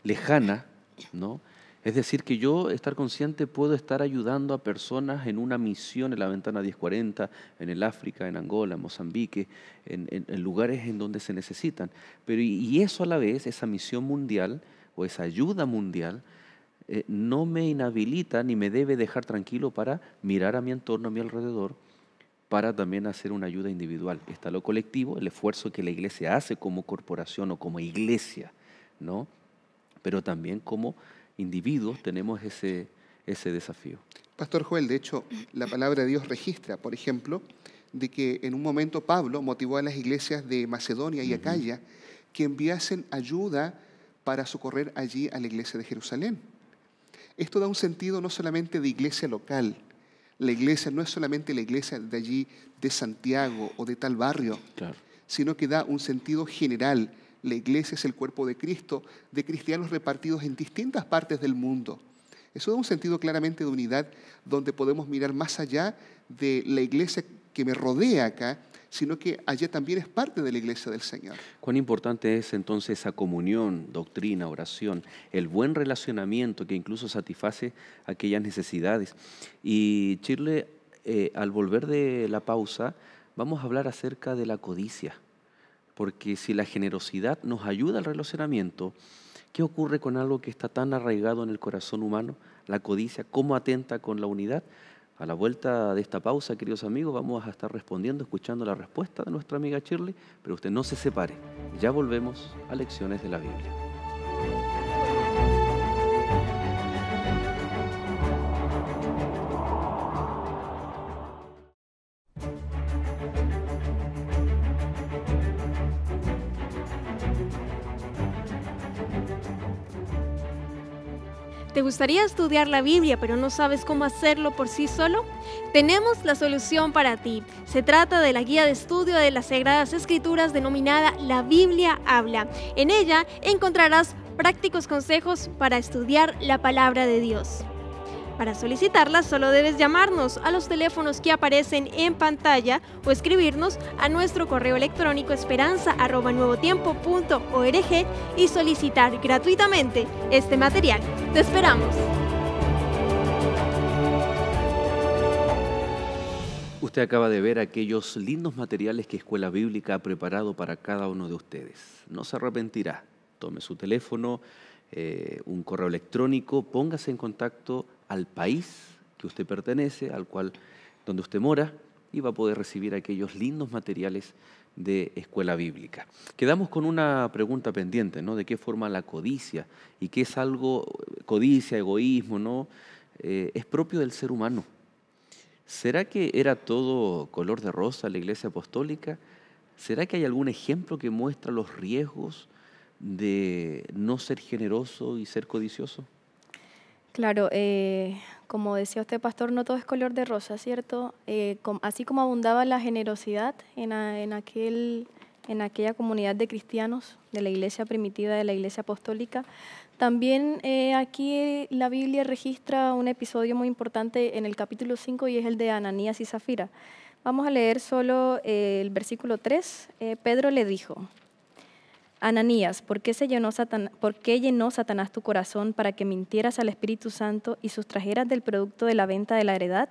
lejana, ¿no? Es decir, que yo, estar consciente, puedo estar ayudando a personas en una misión en la ventana 1040, en el África, en Angola, en Mozambique, en, lugares en donde se necesitan. Pero y eso a la vez, esa misión mundial o esa ayuda mundial, eh, no me inhabilita ni me debe dejar tranquilo para mirar a mi entorno, a mi alrededor, para también hacer una ayuda individual. Está lo colectivo, el esfuerzo que la iglesia hace como corporación o como iglesia, ¿no? Pero también como individuos tenemos ese, desafío. Pastor Joel, de hecho, la palabra de Dios registra, por ejemplo, de que en un momento Pablo motivó a las iglesias de Macedonia y Acaya que enviasen ayuda para socorrer allí a la iglesia de Jerusalén. Esto da un sentido no solamente de iglesia local. La iglesia no es solamente la iglesia de allí, de Santiago o de tal barrio, sino que da un sentido general. La iglesia es el cuerpo de Cristo, de cristianos repartidos en distintas partes del mundo. Eso da un sentido claramente de unidad donde podemos mirar más allá de la iglesia que me rodea acá, sino que allí también es parte de la iglesia del Señor. Cuán importante es entonces esa comunión, doctrina, oración, el buen relacionamiento que incluso satisface aquellas necesidades. Y Chile, eh, al volver de la pausa, vamos a hablar acerca de la codicia, porque si la generosidad nos ayuda al relacionamiento, ¿Qué ocurre con algo que está tan arraigado en el corazón humano? La codicia, cómo atenta con la unidad. A la vuelta de esta pausa, queridos amigos, vamos a estar respondiendo, escuchando la respuesta de nuestra amiga Shirley, pero usted no se separe. Ya volvemos a Lecciones de la Biblia. gustaría estudiar la Biblia pero no sabes cómo hacerlo por sí solo? Tenemos la solución para ti. Se trata de la guía de estudio de las Sagradas Escrituras denominada La Biblia habla. En ella encontrarás prácticos consejos para estudiar la palabra de Dios. Para solicitarla solo debes llamarnos a los teléfonos que aparecen en pantalla o escribirnos a nuestro correo electrónico esperanza.nuevotiempo.org y solicitar gratuitamente este material. ¡Te esperamos! Usted acaba de ver aquellos lindos materiales que Escuela Bíblica ha preparado para cada uno de ustedes. No se arrepentirá. Tome su teléfono, eh, un correo electrónico, póngase en contacto al país que usted pertenece, al cual donde usted mora, y va a poder recibir aquellos lindos materiales de escuela bíblica. Quedamos con una pregunta pendiente, ¿no? ¿De qué forma la codicia y qué es algo codicia, egoísmo, no? Eh, es propio del ser humano. ¿Será que era todo color de rosa la Iglesia Apostólica? ¿Será que hay algún ejemplo que muestra los riesgos de no ser generoso y ser codicioso? Claro, eh, como decía usted, pastor, no todo es color de rosa, ¿cierto? Eh, así como abundaba la generosidad en, aquel, en aquella comunidad de cristianos, de la iglesia primitiva, de la iglesia apostólica, también eh, aquí la Biblia registra un episodio muy importante en el capítulo 5 y es el de Ananías y Zafira. Vamos a leer solo el versículo 3. Pedro le dijo, Ananías, ¿por qué, llenó Satanás, Satanás tu corazón para que mintieras al Espíritu Santo y sustrajeras del producto de la venta de la heredad?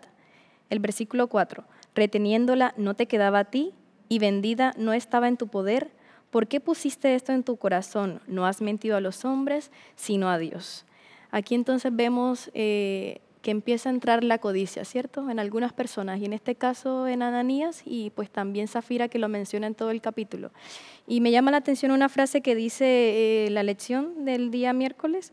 El versículo 4, reteniéndola no te quedaba a ti y vendida no estaba en tu poder. ¿Por qué pusiste esto en tu corazón? No has mentido a los hombres, sino a Dios. Aquí entonces vemos eh, que empieza a entrar la codicia, ¿cierto? En algunas personas, y en este caso en Ananías y pues también Zafira que lo menciona en todo el capítulo. Y me llama la atención una frase que dice eh, la lección del día miércoles,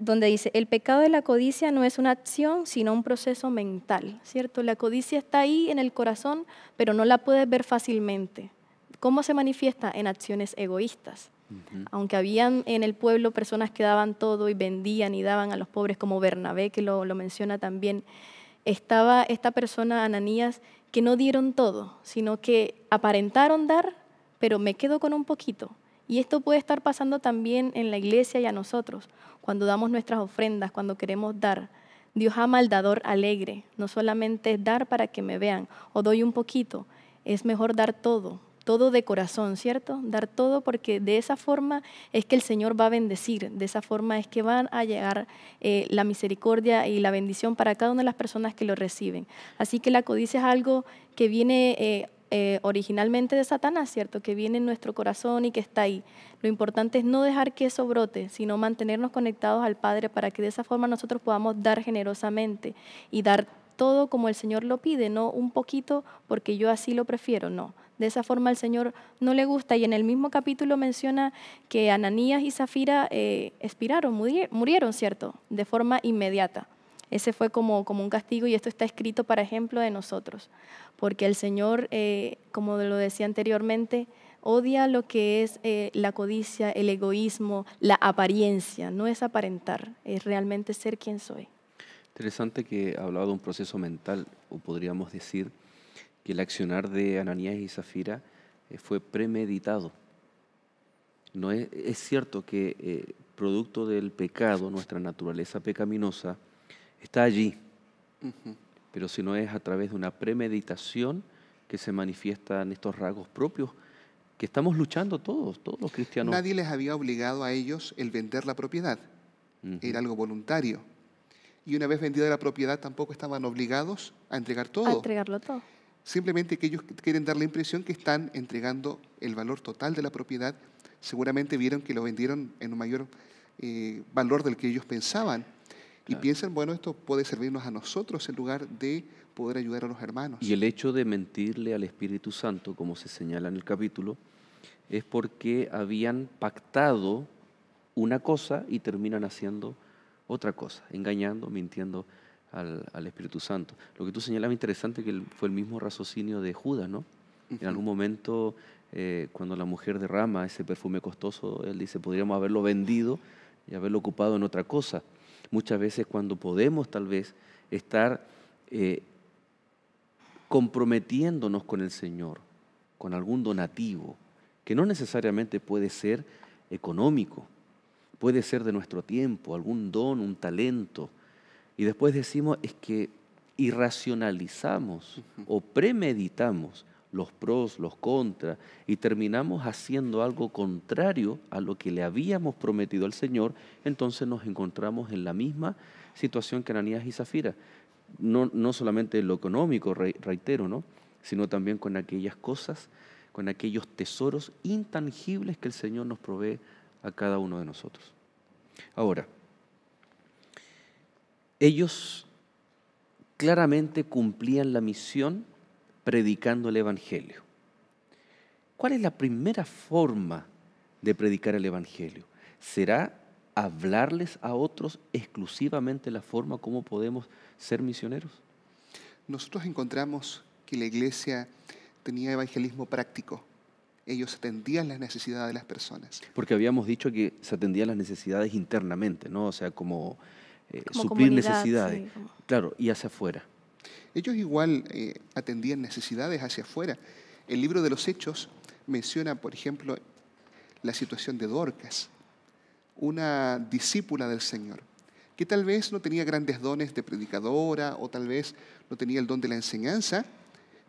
donde dice, el pecado de la codicia no es una acción, sino un proceso mental, ¿cierto? La codicia está ahí en el corazón, pero no la puedes ver fácilmente. ¿Cómo se manifiesta? En acciones egoístas. Aunque habían en el pueblo personas que daban todo y vendían y daban a los pobres, como Bernabé, que lo, lo menciona también, estaba esta persona, Ananías, que no dieron todo, sino que aparentaron dar, pero me quedo con un poquito. Y esto puede estar pasando también en la iglesia y a nosotros, cuando damos nuestras ofrendas, cuando queremos dar. Dios ama al dador alegre, no solamente es dar para que me vean o doy un poquito, es mejor dar todo, todo de corazón, ¿cierto? Dar todo porque de esa forma es que el Señor va a bendecir, de esa forma es que van a llegar eh, la misericordia y la bendición para cada una de las personas que lo reciben. Así que la codicia es algo que viene... Eh, eh, originalmente de Satanás, ¿cierto? Que viene en nuestro corazón y que está ahí. Lo importante es no dejar que eso brote, sino mantenernos conectados al Padre para que de esa forma nosotros podamos dar generosamente y dar todo como el Señor lo pide, no un poquito porque yo así lo prefiero, no. De esa forma al Señor no le gusta. Y en el mismo capítulo menciona que Ananías y Zafira eh, expiraron, murieron, ¿cierto? De forma inmediata. Ese fue como, como un castigo y esto está escrito para ejemplo de nosotros. Porque el Señor, eh, como lo decía anteriormente, odia lo que es eh, la codicia, el egoísmo, la apariencia. No es aparentar, es realmente ser quien soy. Interesante que hablaba de un proceso mental, o podríamos decir que el accionar de Ananías y Zafira eh, fue premeditado. No es, cierto que eh, producto del pecado, nuestra naturaleza pecaminosa, está allí, pero si no es a través de una premeditación que se manifiestan estos rasgos propios que estamos luchando todos, todos los cristianos. Nadie les había obligado a ellos el vender la propiedad, era algo voluntario y una vez vendida la propiedad tampoco estaban obligados a entregar todo. A entregarlo todo. Simplemente que ellos quieren dar la impresión que están entregando el valor total de la propiedad. Seguramente vieron que lo vendieron en un mayor eh, valor del que ellos pensaban. Y piensan, bueno, esto puede servirnos a nosotros en lugar de poder ayudar a los hermanos. Y el hecho de mentirle al Espíritu Santo, como se señala en el capítulo, es porque habían pactado una cosa y terminan haciendo otra otra cosa, engañando, mintiendo al, Espíritu Santo. Lo que tú señalabas interesante que fue el mismo raciocinio de Judas, ¿no? En algún momento, eh, cuando la mujer derrama ese perfume costoso, él dice, podríamos haberlo vendido y haberlo ocupado en otra cosa. Muchas veces cuando podemos tal vez estar eh, comprometiéndonos con el Señor, con algún donativo, que no necesariamente puede ser económico, Puede ser de nuestro tiempo, algún don, un talento. Y después decimos es que irracionalizamos o premeditamos los pros, los contras, y terminamos haciendo algo contrario a lo que le habíamos prometido al Señor, entonces nos encontramos en la misma situación que Ananías y Zafira. No, no solamente lo económico, reitero, ¿no? sino también con aquellas cosas, con aquellos tesoros intangibles que el Señor nos provee a cada uno de nosotros. Ahora, ellos claramente cumplían la misión predicando el Evangelio. ¿Cuál es la primera forma de predicar el Evangelio? ¿Será hablarles a otros exclusivamente la forma como podemos ser misioneros? Nosotros encontramos que la iglesia tenía evangelismo práctico ellos atendían las necesidades de las personas. Porque habíamos dicho que se atendían las necesidades internamente, ¿no? O sea, como, eh, suplir necesidades. Claro, y hacia afuera. Ellos igual eh, atendían necesidades hacia afuera. El libro de los Hechos menciona, por ejemplo, la situación de Dorcas, una discípula del Señor, que tal vez no tenía grandes dones de predicadora o tal vez no tenía el don de la enseñanza,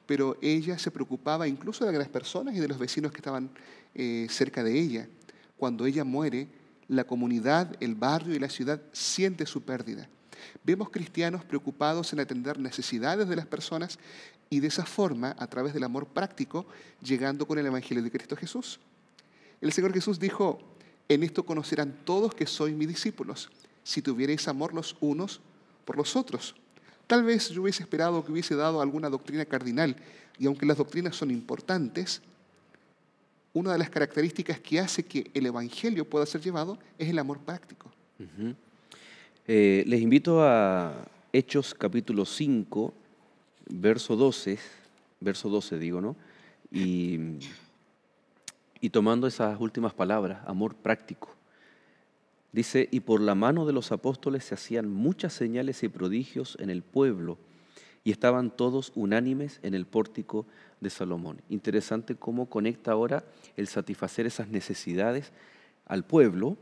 pero ella se preocupaba incluso de las personas y de los vecinos que estaban eh, cerca de ella. Cuando ella muere, la comunidad, el barrio y la ciudad siente su pérdida. Vemos cristianos preocupados en atender necesidades de las personas y de esa forma, a través del amor práctico, llegando con el Evangelio de Cristo Jesús. El Señor Jesús dijo, en esto conocerán todos que sois mis discípulos, si tuvierais amor los unos por los otros. Tal vez yo hubiese esperado que hubiese dado alguna doctrina cardinal, y aunque las doctrinas son importantes, una de las características que hace que el Evangelio pueda ser llevado es el amor práctico. Eh, les invito a Hechos capítulo 5, verso 12, verso 12 digo, ¿no? y tomando esas últimas palabras, amor práctico. Dice, y por la mano de los apóstoles se hacían muchas señales y prodigios en el pueblo, y estaban todos unánimes en el pórtico de Salomón. Interesante cómo conecta ahora el satisfacer esas necesidades al pueblo,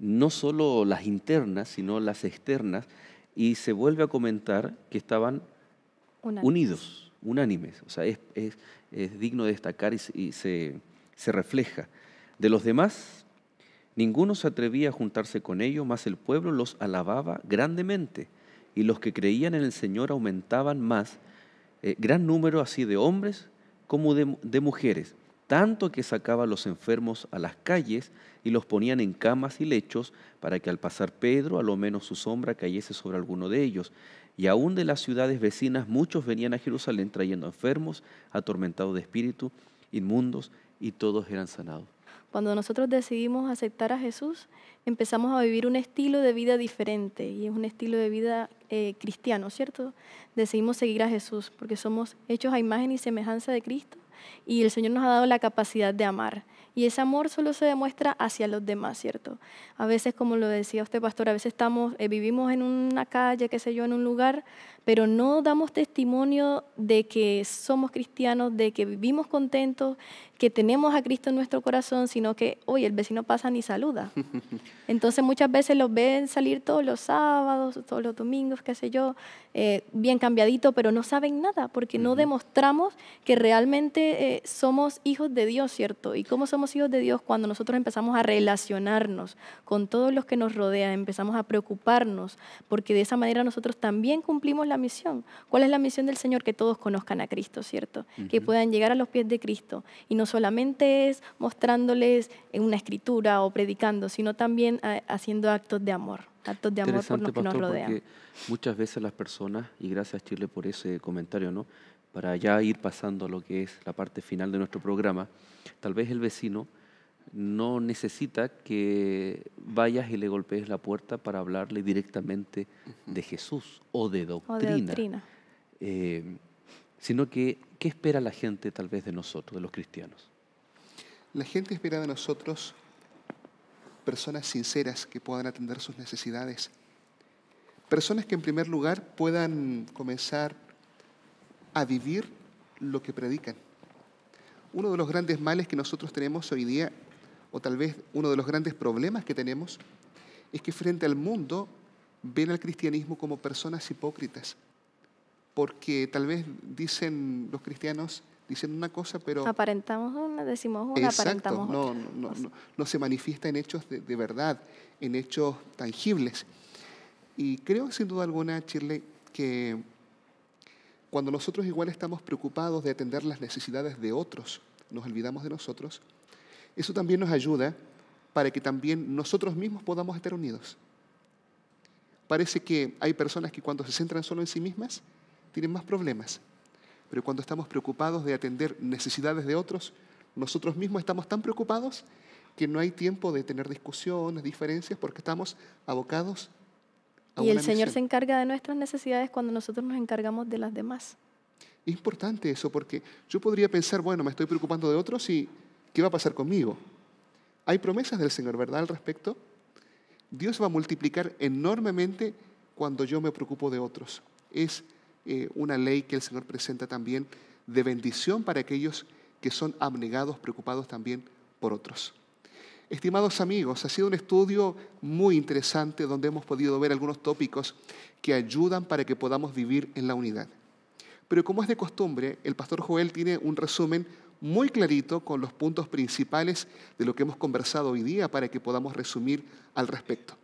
no solo las internas, sino las externas, y se vuelve a comentar que estaban unidos, unánimes. O sea, es, digno de destacar y, se refleja. De los demás, Ninguno se atrevía a juntarse con ellos, mas el pueblo los alababa grandemente, y los que creían en el Señor aumentaban más, eh, gran número así de hombres como de, de mujeres, tanto que sacaba a los enfermos a las calles y los ponían en camas y lechos, para que al pasar Pedro, a lo menos su sombra cayese sobre alguno de ellos. Y aún de las ciudades vecinas muchos venían a Jerusalén trayendo enfermos, atormentados de espíritu, inmundos, y todos eran sanados. Cuando nosotros decidimos aceptar a Jesús, empezamos a vivir un estilo de vida diferente y es un estilo de vida eh, cristiano, ¿cierto? Decidimos seguir a Jesús porque somos hechos a imagen y semejanza de Cristo y el Señor nos ha dado la capacidad de amar. Y ese amor solo se demuestra hacia los demás, ¿cierto? A veces, como lo decía usted, pastor, a veces estamos, eh, vivimos en una calle, qué sé yo, en un lugar, pero no damos testimonio de que somos cristianos, de que vivimos contentos, que tenemos a Cristo en nuestro corazón, sino que, hoy el vecino pasa ni saluda. <laughs> Entonces muchas veces los ven salir todos los sábados, todos los domingos, qué sé yo, eh, bien cambiadito, pero no saben nada, porque no demostramos que realmente eh, somos hijos de Dios, ¿cierto? ¿Y cómo somos hijos de Dios cuando nosotros empezamos a relacionarnos con todos los que nos rodean, empezamos a preocuparnos, porque de esa manera nosotros también cumplimos la misión? ¿Cuál es la misión del Señor? Que todos conozcan a Cristo, ¿cierto? Que puedan llegar a los pies de Cristo. Y no solamente es mostrándoles en una escritura o predicando, sino también haciendo actos de amor, actos de amor por los que nos rodean. Muchas veces las personas, y gracias Chile por ese comentario, ¿no? Para ya ir pasando a lo que es la parte final de nuestro programa, tal vez el vecino no necesita que vayas y le golpees la puerta para hablarle directamente de Jesús o de doctrina. Eh, sino que, ¿qué espera la gente tal vez de nosotros, de los cristianos? La gente espera de nosotros personas sinceras que puedan atender sus necesidades. Personas que en primer lugar puedan comenzar a vivir lo que predican. Uno de los grandes males que nosotros tenemos hoy día o tal vez uno de los grandes problemas que tenemos, es que frente al mundo ven al cristianismo como personas hipócritas, porque tal vez dicen los cristianos, dicen una cosa, pero... Aparentamos una, decimos una, aparentamos no, otra. No, se manifiesta en hechos de, de, verdad, en hechos tangibles. Y creo, sin duda alguna, Chile, que cuando nosotros igual estamos preocupados de atender las necesidades de otros, nos olvidamos de nosotros, eso también nos ayuda para que también nosotros mismos podamos estar unidos. Parece que hay personas que cuando se centran solo en sí mismas tienen más problemas, pero cuando estamos preocupados de atender necesidades de otros, nosotros mismos estamos tan preocupados que no hay tiempo de tener discusiones, diferencias, porque estamos abocados a Y el Señor se encarga de nuestras necesidades cuando nosotros nos encargamos de las demás. Es importante eso, porque yo podría pensar, bueno, me estoy preocupando de otros y ¿Qué va a pasar conmigo? Hay promesas del Señor, ¿verdad? Al respecto. Dios va a multiplicar enormemente cuando yo me preocupo de otros. Es eh, una ley que el Señor presenta también de bendición para aquellos que son abnegados, preocupados también por otros. Estimados amigos, ha sido un estudio muy interesante donde hemos podido ver algunos tópicos que ayudan para que podamos vivir en la unidad. Pero como es de costumbre, el pastor Joel tiene un resumen muy clarito con los puntos principales de lo que hemos conversado hoy día para que podamos resumir al respecto.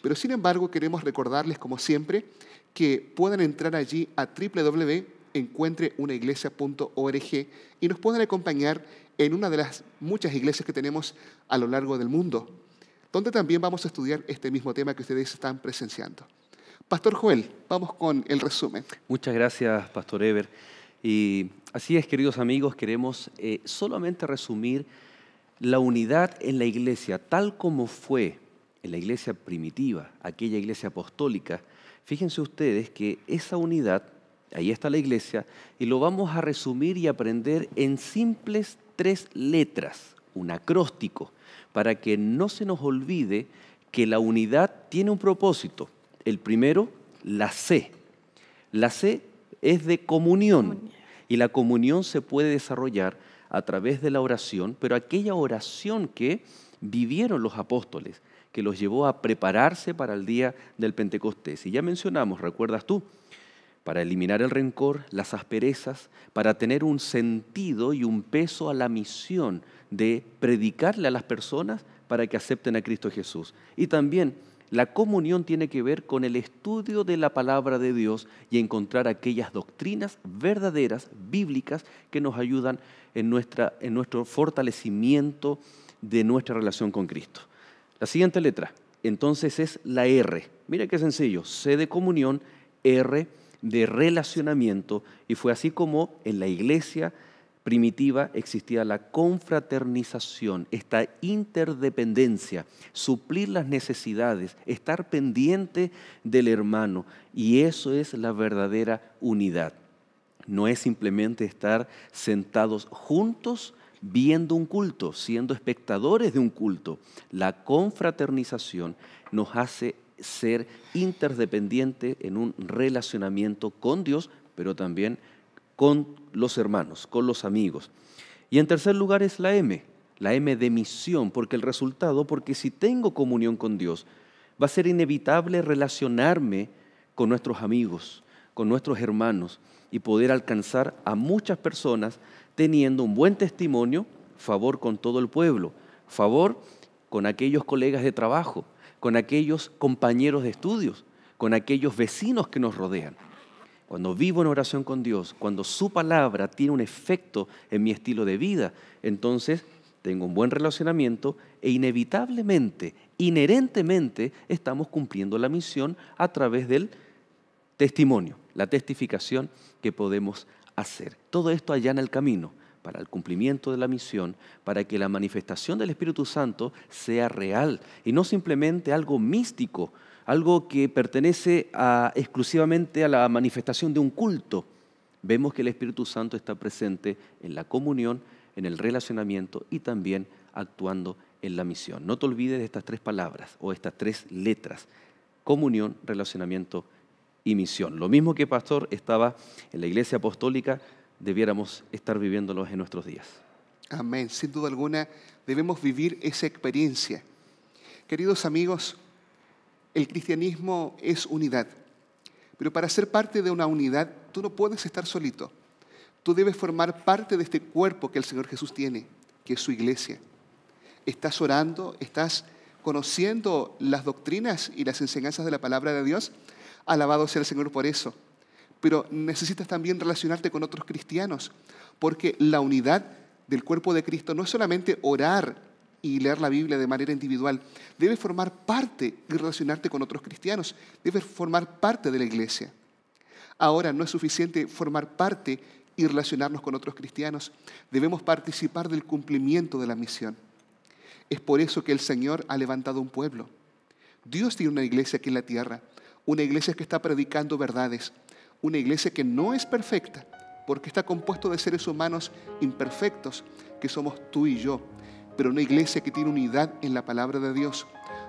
Pero sin embargo, queremos recordarles, como siempre, que puedan entrar allí a www.encuentreunaiglesia.org y nos puedan acompañar en una de las muchas iglesias que tenemos a lo largo del mundo, donde también vamos a estudiar este mismo tema que ustedes están presenciando. Pastor Joel, vamos con el resumen. Muchas gracias, Pastor Ever. Y así es, queridos amigos, queremos eh, solamente resumir la unidad en la iglesia, tal como fue en la iglesia primitiva, aquella iglesia apostólica. Fíjense ustedes que esa unidad, ahí está la iglesia, y lo vamos a resumir y aprender en simples tres letras, un acróstico, para que no se nos olvide que la unidad tiene un propósito. El primero, la C. La C es de comunión y la comunión se puede desarrollar a través de la oración, pero aquella oración que vivieron los apóstoles, que los llevó a prepararse para el día del Pentecostés. Y ya mencionamos, recuerdas tú, para eliminar el rencor, las asperezas, para tener un sentido y un peso a la misión de predicarle a las personas para que acepten a Cristo Jesús. Y también la comunión tiene que ver con el estudio de la palabra de Dios y encontrar aquellas doctrinas verdaderas, bíblicas, que nos ayudan en, en nuestro fortalecimiento de nuestra relación con Cristo. La siguiente letra, entonces, es la R. Mira qué sencillo, C de comunión, R de relacionamiento, y fue así como en la iglesia primitiva existía la confraternización, esta interdependencia, suplir las necesidades, estar pendiente del hermano. Y eso es la verdadera unidad. No es simplemente estar sentados juntos viendo un culto, siendo espectadores de un culto. La confraternización nos hace ser interdependientes en un relacionamiento con Dios, pero también con los hermanos, con los amigos. Y en tercer lugar es la M, la M de misión, porque el resultado, porque si tengo comunión con Dios, va a ser inevitable relacionarme con nuestros amigos, con nuestros hermanos y poder alcanzar a muchas personas teniendo un buen testimonio, favor con todo el pueblo, favor con aquellos colegas de trabajo, con aquellos compañeros de estudios, con aquellos vecinos que nos rodean cuando vivo en oración con Dios, cuando su palabra tiene un efecto en mi estilo de vida, entonces tengo un buen relacionamiento e inevitablemente, inherentemente, estamos cumpliendo la misión a través del testimonio, la testificación que podemos hacer. Todo esto allá en el camino para el cumplimiento de la misión, para que la manifestación del Espíritu Santo sea real y no simplemente algo místico, algo que pertenece exclusivamente a la manifestación de un culto. Vemos que el Espíritu Santo está presente en la comunión, en el relacionamiento y también actuando en la misión. No te olvides de estas tres palabras o estas tres letras, comunión, relacionamiento y misión. Lo mismo que Pastor estaba en la iglesia apostólica debiéramos estar viviéndolos en nuestros días. Amén. Sin duda alguna, debemos vivir esa experiencia. Queridos amigos, el cristianismo es unidad, pero para ser parte de una unidad tú no puedes estar solito. Tú debes formar parte de este cuerpo que el Señor Jesús tiene, que es su iglesia. Estás orando, estás conociendo las doctrinas y las enseñanzas de la palabra de Dios. Alabado sea el Señor por eso pero necesitas también relacionarte con otros cristianos, porque la unidad del cuerpo de Cristo no es solamente orar y leer la Biblia de manera individual, Debe formar parte y relacionarte con otros cristianos, Debe formar parte de la iglesia. Ahora no es suficiente formar parte y relacionarnos con otros cristianos, debemos participar del cumplimiento de la misión. Es por eso que el Señor ha levantado un pueblo. Dios tiene una iglesia aquí en la tierra, una iglesia que está predicando verdades, una iglesia que no es perfecta, porque está compuesto de seres humanos imperfectos, que somos tú y yo, pero una iglesia que tiene unidad en la palabra de Dios,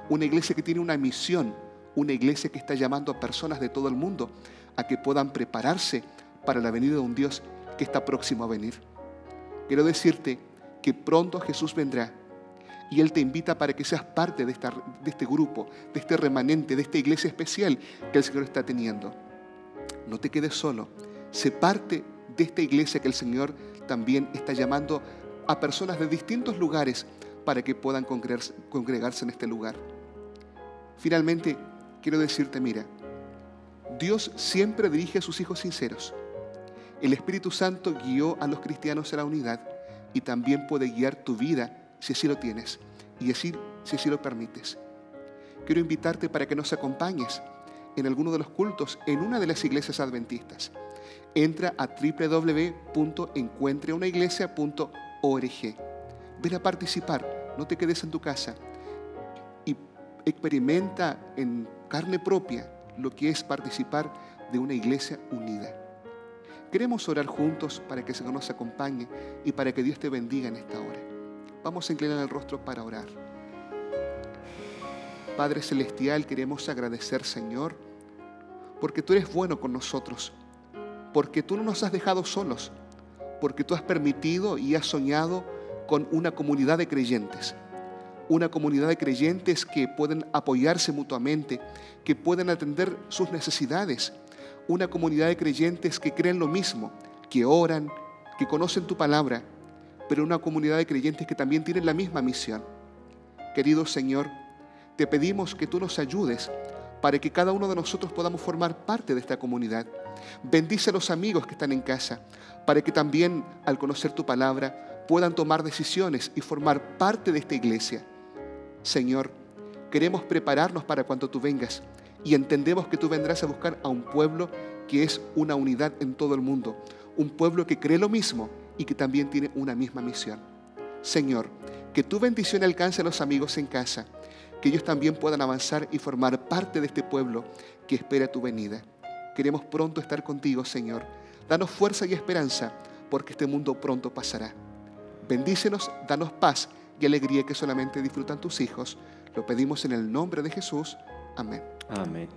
una iglesia que tiene una misión, una iglesia que está llamando a personas de todo el mundo a que puedan prepararse para la venida de un Dios que está próximo a venir. Quiero decirte que pronto Jesús vendrá y Él te invita para que seas parte de, de este grupo, de este remanente, de esta iglesia especial que el Señor está teniendo no te quedes solo. Se parte de esta iglesia que el Señor también está llamando a personas de distintos lugares para que puedan congregarse, en este lugar. Finalmente, quiero decirte, mira, Dios siempre dirige a sus hijos sinceros. El Espíritu Santo guió a los cristianos a la unidad y también puede guiar tu vida si así lo tienes y decir si así lo permites. Quiero invitarte para que nos acompañes en alguno de los cultos en una de las iglesias adventistas. Entra a www.encuentreunaiglesia.org. Ven a participar, no te quedes en tu casa y experimenta en carne propia lo que es participar de una iglesia unida. Queremos orar juntos para que el nos acompañe y para que Dios te bendiga en esta hora. Vamos a inclinar el rostro para orar. Padre Celestial, queremos agradecer, Señor, porque tú eres bueno con nosotros, porque tú no nos has dejado solos, porque tú has permitido y has soñado con una comunidad de creyentes, una comunidad de creyentes que pueden apoyarse mutuamente, que pueden atender sus necesidades, una comunidad de creyentes que creen lo mismo, que oran, que conocen tu palabra, pero una comunidad de creyentes que también tienen la misma misión. Querido Señor, te pedimos que tú nos ayudes para que cada uno de nosotros podamos formar parte de esta comunidad. Bendice a los amigos que están en casa, para que también al conocer tu palabra puedan tomar decisiones y formar parte de esta iglesia. Señor, queremos prepararnos para cuando tú vengas y entendemos que tú vendrás a buscar a un pueblo que es una unidad en todo el mundo, un pueblo que cree lo mismo y que también tiene una misma misión. Señor, que tu bendición alcance a los amigos en casa que ellos también puedan avanzar y formar parte de este pueblo que espera tu venida. Queremos pronto estar contigo, Señor. Danos fuerza y esperanza, porque este mundo pronto pasará. Bendícenos, danos paz y alegría que solamente disfrutan tus hijos. Lo pedimos en el nombre de Jesús. Amén. Amén.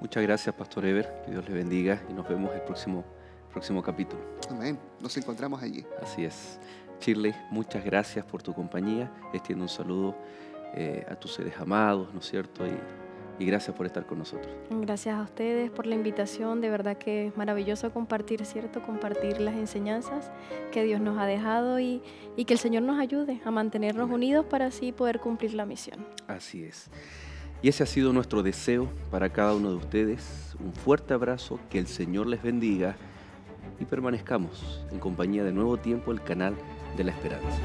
Muchas gracias, Pastor Ever. Que Dios le bendiga y nos vemos el próximo, próximo capítulo. Amén. Nos encontramos allí. Así es. Shirley, muchas gracias por tu compañía. Extiendo un saludo eh, a tus seres amados, ¿no es cierto? Y, gracias por estar con nosotros. Gracias a ustedes por la invitación, de verdad que es maravilloso compartir, ¿cierto? Compartir las enseñanzas que Dios nos ha dejado y, que el Señor nos ayude a mantenernos unidos para así poder cumplir la misión. Así es. Y ese ha sido nuestro deseo para cada uno de ustedes. Un fuerte abrazo, que el Señor les bendiga y permanezcamos en compañía de Nuevo Tiempo, el canal de la esperanza.